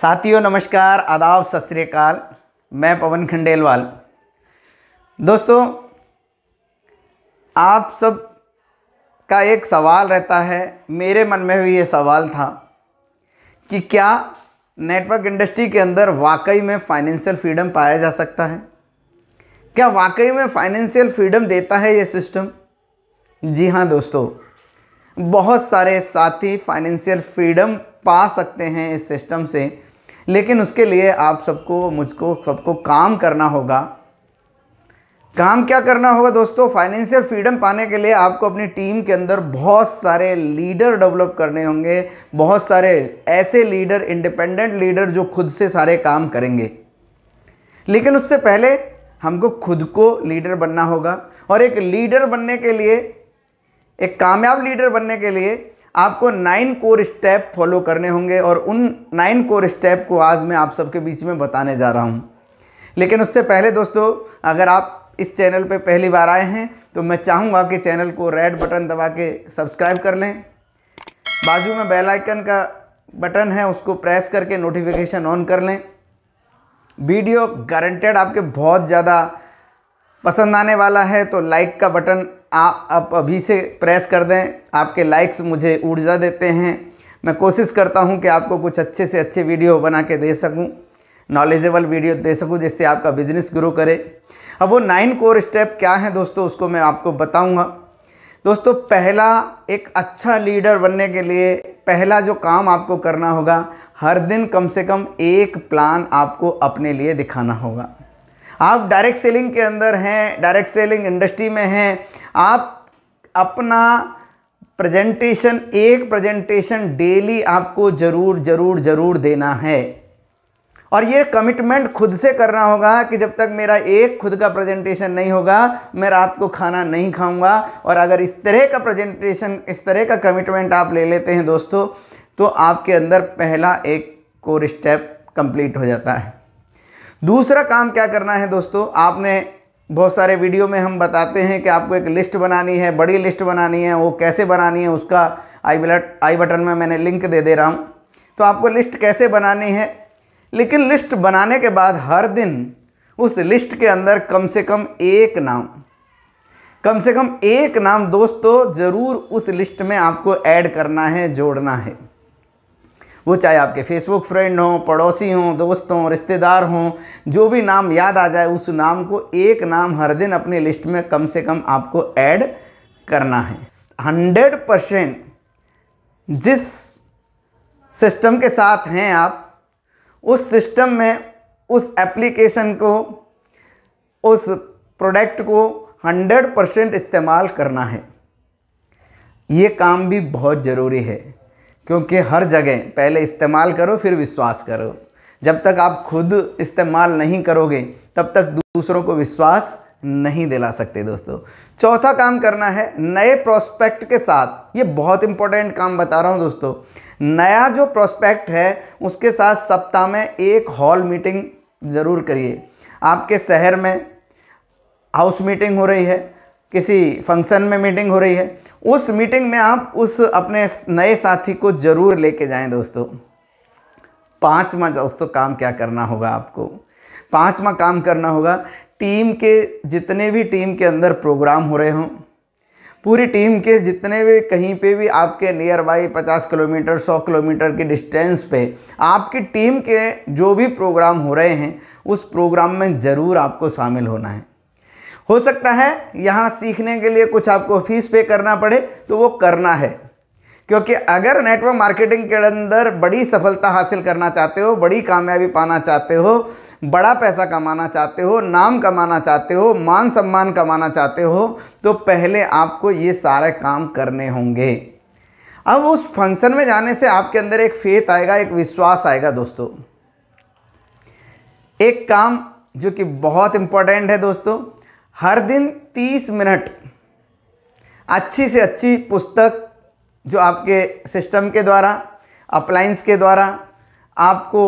साथियों नमस्कार आदाब सत मैं पवन खंडेलवाल दोस्तों आप सब का एक सवाल रहता है मेरे मन में भी ये सवाल था कि क्या नेटवर्क इंडस्ट्री के अंदर वाकई में फाइनेंशियल फ्रीडम पाया जा सकता है क्या वाकई में फाइनेंशियल फ्रीडम देता है ये सिस्टम जी हाँ दोस्तों बहुत सारे साथी फाइनेंशियल फ्रीडम पा सकते हैं इस सिस्टम से लेकिन उसके लिए आप सबको मुझको सबको काम करना होगा काम क्या करना होगा दोस्तों फाइनेंशियल फ्रीडम पाने के लिए आपको अपनी टीम के अंदर बहुत सारे लीडर डेवलप करने होंगे बहुत सारे ऐसे लीडर इंडिपेंडेंट लीडर जो खुद से सारे काम करेंगे लेकिन उससे पहले हमको खुद को लीडर बनना होगा और एक लीडर बनने के लिए एक कामयाब लीडर बनने के लिए आपको नाइन कोर स्टेप फॉलो करने होंगे और उन नाइन कोर स्टेप को आज मैं आप सबके बीच में बताने जा रहा हूँ लेकिन उससे पहले दोस्तों अगर आप इस चैनल पर पहली बार आए हैं तो मैं चाहूँगा कि चैनल को रेड बटन दबा के सब्सक्राइब कर लें बाजू में बेल आइकन का बटन है उसको प्रेस करके नोटिफिकेशन ऑन कर लें वीडियो गारंटेड आपके बहुत ज़्यादा पसंद आने वाला है तो लाइक का बटन आप आप अभी से प्रेस कर दें आपके लाइक्स मुझे ऊर्जा देते हैं मैं कोशिश करता हूं कि आपको कुछ अच्छे से अच्छे वीडियो बना के दे सकूं नॉलेजेबल वीडियो दे सकूं जिससे आपका बिजनेस ग्रो करे अब वो नाइन कोर स्टेप क्या हैं दोस्तों उसको मैं आपको बताऊंगा दोस्तों पहला एक अच्छा लीडर बनने के लिए पहला जो काम आपको करना होगा हर दिन कम से कम एक प्लान आपको अपने लिए दिखाना होगा आप डायरेक्ट सेलिंग के अंदर हैं डायरेक्ट सेलिंग इंडस्ट्री में हैं आप अपना प्रेजेंटेशन एक प्रेजेंटेशन डेली आपको ज़रूर ज़रूर ज़रूर देना है और ये कमिटमेंट खुद से करना होगा कि जब तक मेरा एक खुद का प्रेजेंटेशन नहीं होगा मैं रात को खाना नहीं खाऊंगा और अगर इस तरह का प्रेजेंटेशन इस तरह का कमिटमेंट आप ले लेते हैं दोस्तों तो आपके अंदर पहला एक कोर स्टेप कंप्लीट हो जाता है दूसरा काम क्या करना है दोस्तों आपने बहुत सारे वीडियो में हम बताते हैं कि आपको एक लिस्ट बनानी है बड़ी लिस्ट बनानी है वो कैसे बनानी है उसका आई बलट आई बटन में मैंने लिंक दे दे रहा हूँ तो आपको लिस्ट कैसे बनानी है लेकिन लिस्ट बनाने के बाद हर दिन उस लिस्ट के अंदर कम से कम एक नाम कम से कम एक नाम दोस्तों ज़रूर उस लिस्ट में आपको ऐड करना है जोड़ना है वो चाहे आपके फेसबुक फ्रेंड हों पड़ोसी हों दोस्त हों रिश्तेदार हों जो भी नाम याद आ जाए उस नाम को एक नाम हर दिन अपनी लिस्ट में कम से कम आपको ऐड करना है हंड्रेड परसेंट जिस सिस्टम के साथ हैं आप उस सिस्टम में उस एप्लीकेशन को उस प्रोडक्ट को हंड्रेड परसेंट इस्तेमाल करना है ये काम भी बहुत ज़रूरी है क्योंकि हर जगह पहले इस्तेमाल करो फिर विश्वास करो जब तक आप खुद इस्तेमाल नहीं करोगे तब तक दूसरों को विश्वास नहीं दिला सकते दोस्तों चौथा काम करना है नए प्रोस्पेक्ट के साथ ये बहुत इंपॉर्टेंट काम बता रहा हूँ दोस्तों नया जो प्रोस्पेक्ट है उसके साथ सप्ताह में एक हॉल मीटिंग ज़रूर करिए आपके शहर में हाउस मीटिंग हो रही है किसी फंक्शन में मीटिंग हो रही है उस मीटिंग में आप उस अपने नए साथी को ज़रूर लेके जाएं दोस्तों पाँचवा दोस्तों काम क्या करना होगा आपको पाँचवा काम करना होगा टीम के जितने भी टीम के अंदर प्रोग्राम हो रहे हों पूरी टीम के जितने भी कहीं पे भी आपके नियर बाई पचास किलोमीटर सौ किलोमीटर के डिस्टेंस पे आपकी टीम के जो भी प्रोग्राम हो रहे हैं उस प्रोग्राम में ज़रूर आपको शामिल होना है हो सकता है यहाँ सीखने के लिए कुछ आपको फीस पे करना पड़े तो वो करना है क्योंकि अगर नेटवर्क मार्केटिंग के अंदर बड़ी सफलता हासिल करना चाहते हो बड़ी कामयाबी पाना चाहते हो बड़ा पैसा कमाना चाहते हो नाम कमाना चाहते हो मान सम्मान कमाना चाहते हो तो पहले आपको ये सारे काम करने होंगे अब उस फंक्शन में जाने से आपके अंदर एक फेथ आएगा एक विश्वास आएगा दोस्तों एक काम जो कि बहुत इंपॉर्टेंट है दोस्तों हर दिन तीस मिनट अच्छी से अच्छी पुस्तक जो आपके सिस्टम के द्वारा अप्लाइंस के द्वारा आपको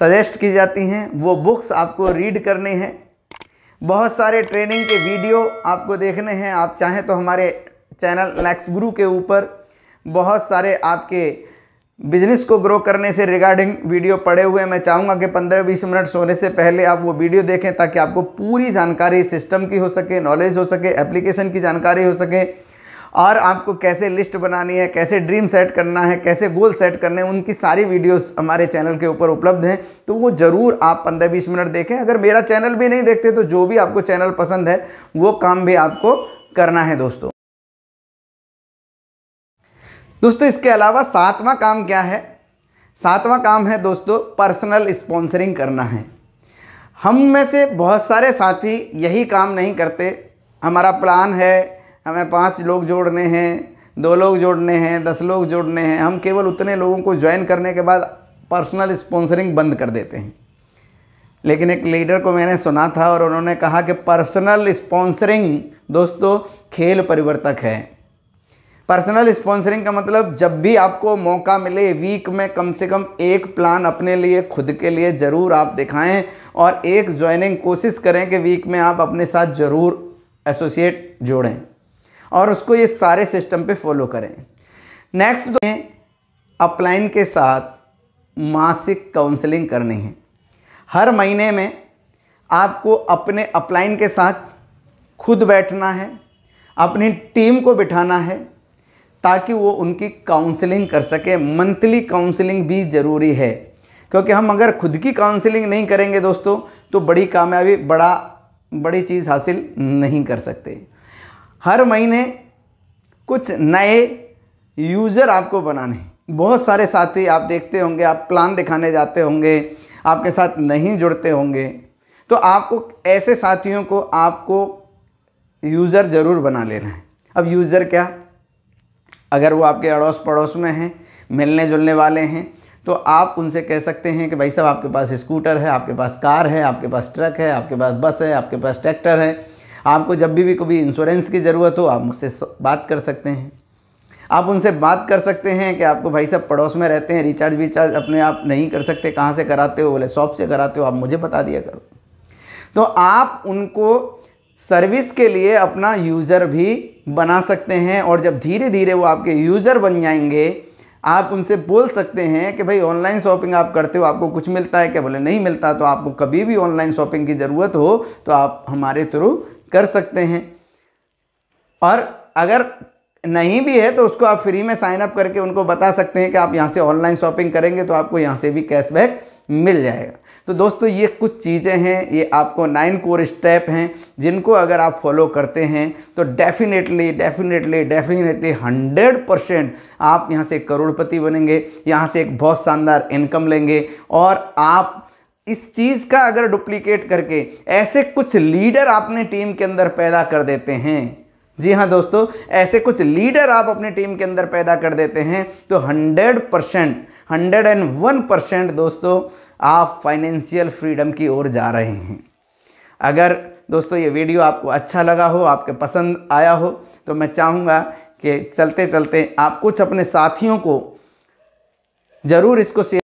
सजेस्ट की जाती हैं वो बुक्स आपको रीड करने हैं बहुत सारे ट्रेनिंग के वीडियो आपको देखने हैं आप चाहें तो हमारे चैनल नेक्स्ट गुरु के ऊपर बहुत सारे आपके बिजनेस को ग्रो करने से रिगार्डिंग वीडियो पड़े हुए मैं चाहूँगा कि 15-20 मिनट सोने से पहले आप वो वीडियो देखें ताकि आपको पूरी जानकारी सिस्टम की हो सके नॉलेज हो सके एप्लीकेशन की जानकारी हो सके और आपको कैसे लिस्ट बनानी है कैसे ड्रीम सेट करना है कैसे गोल सेट करने हैं उनकी सारी वीडियोस हमारे चैनल के ऊपर उपलब्ध हैं तो वो ज़रूर आप पंद्रह बीस मिनट देखें अगर मेरा चैनल भी नहीं देखते तो जो भी आपको चैनल पसंद है वो काम भी आपको करना है दोस्तों दोस्तों इसके अलावा सातवां काम क्या है सातवां काम है दोस्तों पर्सनल स्पॉन्सरिंग करना है हम में से बहुत सारे साथी यही काम नहीं करते हमारा प्लान है हमें पाँच लोग जोड़ने हैं दो लोग जोड़ने हैं दस लोग जोड़ने हैं हम केवल उतने लोगों को ज्वाइन करने के बाद पर्सनल स्पॉन्सरिंग बंद कर देते हैं लेकिन एक लीडर को मैंने सुना था और उन्होंने कहा कि पर्सनल स्पॉन्सरिंग दोस्तों खेल परिवर्तक है पर्सनल स्पॉन्सरिंग का मतलब जब भी आपको मौका मिले वीक में कम से कम एक प्लान अपने लिए खुद के लिए ज़रूर आप दिखाएं और एक ज्वाइनिंग कोशिश करें कि वीक में आप अपने साथ ज़रूर एसोसिएट जोड़ें और उसको ये सारे सिस्टम पे फॉलो करें नेक्स्ट दो अपलाइन के साथ मासिक काउंसलिंग करनी है हर महीने में आपको अपने अपलाइन के साथ खुद बैठना है अपनी टीम को बिठाना है ताकि वो उनकी काउंसलिंग कर सके मंथली काउंसलिंग भी ज़रूरी है क्योंकि हम अगर खुद की काउंसलिंग नहीं करेंगे दोस्तों तो बड़ी कामयाबी बड़ा बड़ी चीज़ हासिल नहीं कर सकते हर महीने कुछ नए यूज़र आपको बनाने बहुत सारे साथी आप देखते होंगे आप प्लान दिखाने जाते होंगे आपके साथ नहीं जुड़ते होंगे तो आपको ऐसे साथियों को आपको यूज़र ज़रूर बना लेना है अब यूज़र क्या अगर वो आपके अड़ोस पड़ोस में हैं मिलने जुलने वाले हैं तो आप उनसे कह सकते हैं कि भाई साहब आपके पास स्कूटर है आपके पास कार है आपके पास ट्रक है आपके पास बस है आपके पास ट्रैक्टर है आपको जब भी भी कभी इंश्योरेंस की ज़रूरत हो आप मुझसे बात कर सकते हैं आप उनसे बात कर सकते हैं कि आपको भाई साहब पड़ोस में रहते हैं रिचार्ज विचार्ज अपने आप नहीं कर सकते कहाँ से कराते हो बोले शॉप से कराते हो आप मुझे बता दिया करो तो आप उनको सर्विस के लिए अपना यूज़र भी बना सकते हैं और जब धीरे धीरे वो आपके यूज़र बन जाएंगे आप उनसे बोल सकते हैं कि भाई ऑनलाइन शॉपिंग आप करते हो आपको कुछ मिलता है क्या बोले नहीं मिलता तो आपको कभी भी ऑनलाइन शॉपिंग की ज़रूरत हो तो आप हमारे थ्रू कर सकते हैं और अगर नहीं भी है तो उसको आप फ्री में साइन अप करके उनको बता सकते हैं कि आप यहाँ से ऑनलाइन शॉपिंग करेंगे तो आपको यहाँ से भी कैशबैक मिल जाएगा तो दोस्तों ये कुछ चीज़ें हैं ये आपको नाइन कोर स्टेप हैं जिनको अगर आप फॉलो करते हैं तो definitely definitely definitely hundred percent आप यहाँ से करोड़पति बनेंगे यहाँ से एक बहुत शानदार इनकम लेंगे और आप इस चीज़ का अगर डुप्लीकेट करके ऐसे कुछ लीडर आपने टीम के अंदर पैदा कर देते हैं जी हाँ दोस्तों ऐसे कुछ लीडर आप अपनी टीम के अंदर पैदा कर देते हैं तो 100 percent hundred and one percent दोस्तों आप फाइनेंशियल फ्रीडम की ओर जा रहे हैं अगर दोस्तों ये वीडियो आपको अच्छा लगा हो आपके पसंद आया हो तो मैं चाहूँगा कि चलते चलते आप कुछ अपने साथियों को ज़रूर इसको शेयर